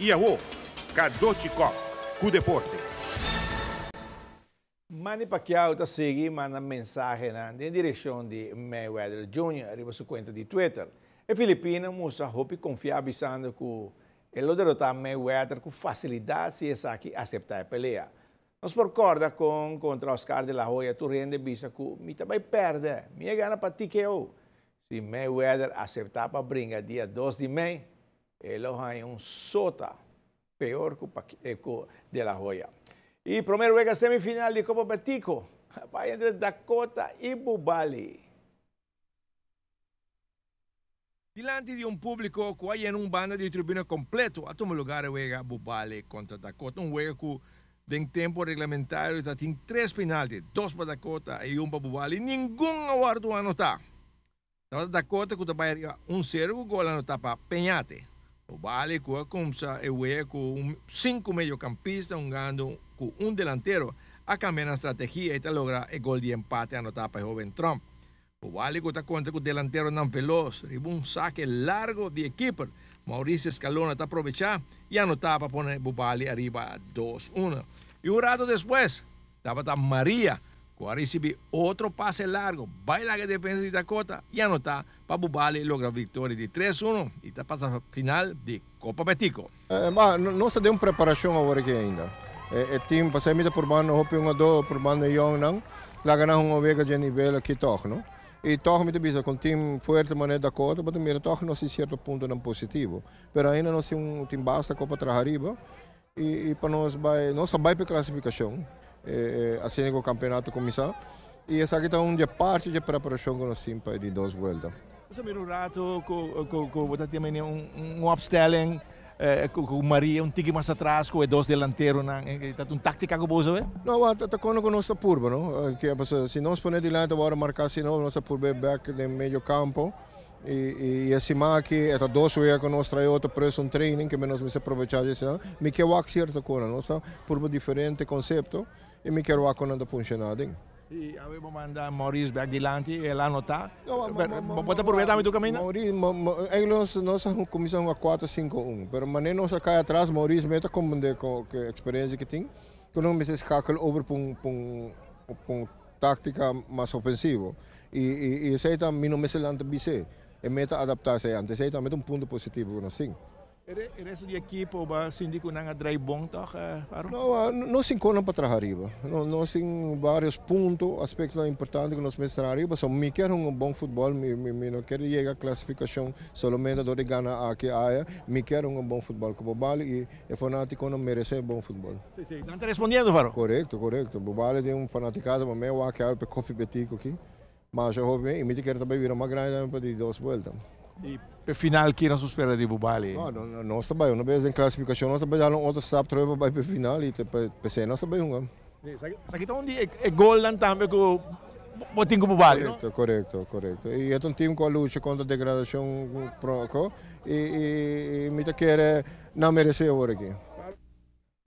Iaô, Cadoticó, Cudeporte. Manny Pacquiao da Segui manda mensagem né? em direção de Mayweather Jr. arriba sua conta de Twitter. A Filipina mostra roupa confiar avisando que ele derrotar Mayweather com facilidade se essa aqui aceitar a pelea. Nos recorda com contra Oscar de la Hoya Turrende visa que me também perde, me gana para eu. Se Mayweather aceitar para brincar dia 2 de maio, Eloja es un sota peor eh, que de la joya. Y primer juega semifinal de Copa Petico, va entre Dakota y Bubali. Delante de un público que hay en un banda de tribuna completo, a tomar lugar juega Bubali contra Dakota, un juego que en tiempo reglamentario está tres tres penaltis, dos para Dakota y uno para Bubali, Ningún aguardo anotar. Dakota que está para un cero gol anotar para Peñate Bubali Vale começa e cinco mediocampistas, con un delantero, a cambiar estrategia y e lograr el gol de empate anotado para el joven Trump. O está contra delantero tan veloz, y un saque largo de equipo. Mauricio Escalona está aprovechar y anotaba para poner a arriba 2-1. Y un rato después, estaba María. Agora recebe outro passe largo, vai lá que a defesa de Dakota e anota. para Bale logra a vitória de 3-1 e está para a final de Copa Metico. Eh, não se deu uma preparação agora aqui ainda. O time passou muito por mano, hopi um a dois por mano de Young não. Lá ganhar uma vega de nível aqui Toch, não? E torno muito bem, com o time forte, mané da é Dakota, mas também toque não se certo ponto não positivo. Mas ainda não se um time basta Copa Trajariba e, e para nós vai, eh, não só vai para classificação eh, eh assim que o campeonato começar. E essa aqui está um dia parte de preparação com o Simpa de duas voltas. Você melhorou com, com, com, também um, um upstelling eh, com, com Maria um tique mais atrás, com dois delanteiros, está uma tática que você vê? Não, está com a nossa curva, não? Eh, que, é, se nós pôr de lado, agora marcar se não, nossa curva é back no meio campo. E, e, e acima aqui, esta dois vezes que nós traz outro preço é um training, que menos me se aproveitar disso, me que eu acerto com a nossa curva diferente, conceito in Micheroa con andare a funzionare. Eh? Avevo mandato Maurizio Bagdilanti e l'hanno ta. Pode aproveitar muito caminho? Maurizio, eles nós começamos a 4-5-1, mas mané nós cai atrás, Maurizio meta como de com a experiência que tem, quando me se escacal over pum pum pum tática mais ofensivo. E e e sei também não me se lanta bici. E meta adaptar-se antes, sei também um ponto positivo, não sim resto de equipa, ba síndico não atrai bom toch? Não, não se encontra para trás arriba. Não, não vários pontos, aspectos importantes que nós mostrar arriba. Só me quer um bom futebol, mi mi não quer chegar à classificação somente do de ganhar aqui área. mi quer um bom futebol com o Bobale e fanático não merece bom futebol. Sim, sim. Não está respondendo, Faro? Correto, correto. O Bobale tem um fanaticado, mas meu acho que é o Coffee Betico aqui. Mas eu vou bem, e me quer também virar uma grande para de duas voltas. I pe final Kina suspera de bubali. Não, não, não sabia. Uma non em classificação, não sabia. Não outro sabe trova vai para final e per ser não sabia um. Sabe que onde é gol também com botin com bubali, não? Correto, correto. E é um time que luta contra a degradação e, e, e me quer não merecer agora aqui.